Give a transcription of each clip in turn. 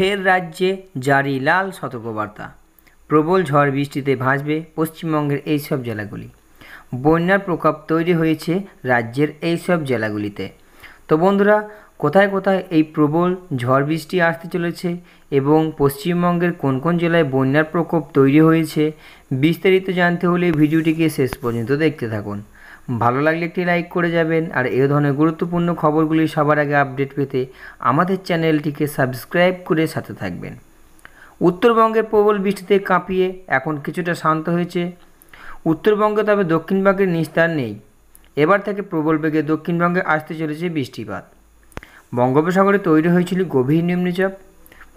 ফের রাজ্যে জারি লাল সতর্কবার্তা প্রবল ঝড় বৃষ্টিতে ভাসবে পশ্চিমবঙ্গের এইসব জেলাগুলি বন্যার প্রকোপ তৈরি হয়েছে রাজ্যের এইসব জেলাগুলিতে তো বন্ধুরা কোথায় কোথায় এই প্রবল ঝড় বৃষ্টি আসতে চলেছে এবং পশ্চিমবঙ্গের কোন কোন জেলায় বন্যার প্রকোপ তৈরি হয়েছে বিস্তারিত জানতে হলে ভিডিওটিকে শেষ পর্যন্ত দেখতে থাকুন ভালো লাগলে একটি লাইক করে যাবেন আর এ ধরনের গুরুত্বপূর্ণ খবরগুলি সবার আগে আপডেট পেতে আমাদের চ্যানেলটিকে সাবস্ক্রাইব করে সাথে থাকবেন উত্তরবঙ্গে প্রবল বৃষ্টিতে কাঁপিয়ে এখন কিছুটা শান্ত হয়েছে উত্তরবঙ্গে তবে দক্ষিণবঙ্গের নিস্তার নেই এবার থেকে প্রবল বেগে দক্ষিণবঙ্গে আসতে চলেছে বৃষ্টিপাত বঙ্গোপসাগরে তৈরি হয়েছিল গভীর নিম্নচাপ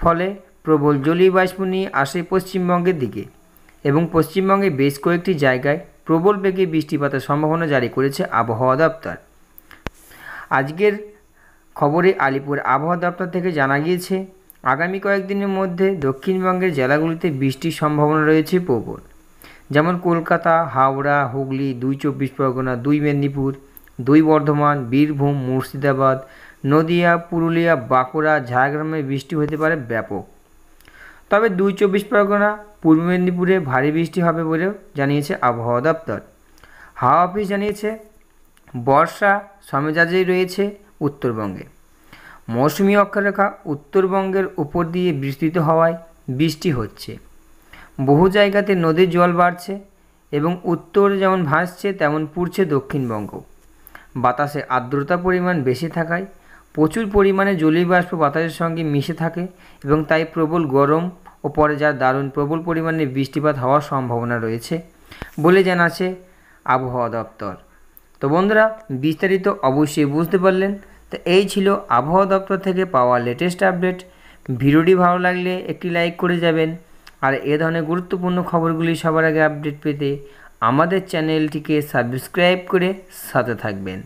ফলে প্রবল জলীয় বাষ্প নিয়ে আসে পশ্চিমবঙ্গের দিকে এবং পশ্চিমবঙ্গে বেশ কয়েকটি জায়গায় প্রবল বেগে বৃষ্টিপাতের সম্ভাবনা জারি করেছে আবহাওয়া দপ্তর আজকের খবরে আলিপুর আবহাওয়া দপ্তর থেকে জানা গিয়েছে আগামী কয়েকদিনের মধ্যে দক্ষিণবঙ্গের জেলাগুলিতে বৃষ্টির সম্ভাবনা রয়েছে প্রবল যেমন কলকাতা হাওড়া হুগলি দুই চব্বিশ পরগনা দুই মেদিনীপুর দুই বর্ধমান বীরভূম মুর্শিদাবাদ নদিয়া পুরুলিয়া বাঁকুড়া ঝাড়গ্রামে বৃষ্টি হতে পারে ব্যাপক তবে দুই চব্বিশ পরগনা পূর্ব মেদিনীপুরে ভারী বৃষ্টি হবে বলেও জানিয়েছে আবহাওয়া দপ্তর হাওয়া অফিস জানিয়েছে বর্ষা সমেজাজেই রয়েছে উত্তরবঙ্গে মৌসুমি অক্ষরেখা উত্তরবঙ্গের উপর দিয়ে বিস্তৃত হওয়ায় বৃষ্টি হচ্ছে বহু জায়গাতে নদীর জল বাড়ছে এবং উত্তর যেমন ভাসছে তেমন পুড়ছে দক্ষিণবঙ্গ বাতাসে আর্দ্রতা পরিমাণ বেশি থাকায় প্রচুর পরিমাণে জলীয় বাষ্প বাতাসের সঙ্গে মিশে থাকে এবং তাই প্রবল গরম ও পরে যা দারুণ প্রবল পরিমাণে বৃষ্টিপাত হওয়ার সম্ভাবনা রয়েছে বলে জানাচ্ছে আবহাওয়া দপ্তর তো বন্ধুরা বিস্তারিত অবশ্যই বুঝতে পারলেন তো এই ছিল আবহাওয়া দপ্তর থেকে পাওয়া লেটেস্ট আপডেট ভিডিওটি ভালো লাগলে একটি লাইক করে যাবেন আর এ ধরনের গুরুত্বপূর্ণ খবরগুলি সবার আগে আপডেট পেতে আমাদের চ্যানেলটিকে সাবস্ক্রাইব করে সাথে থাকবেন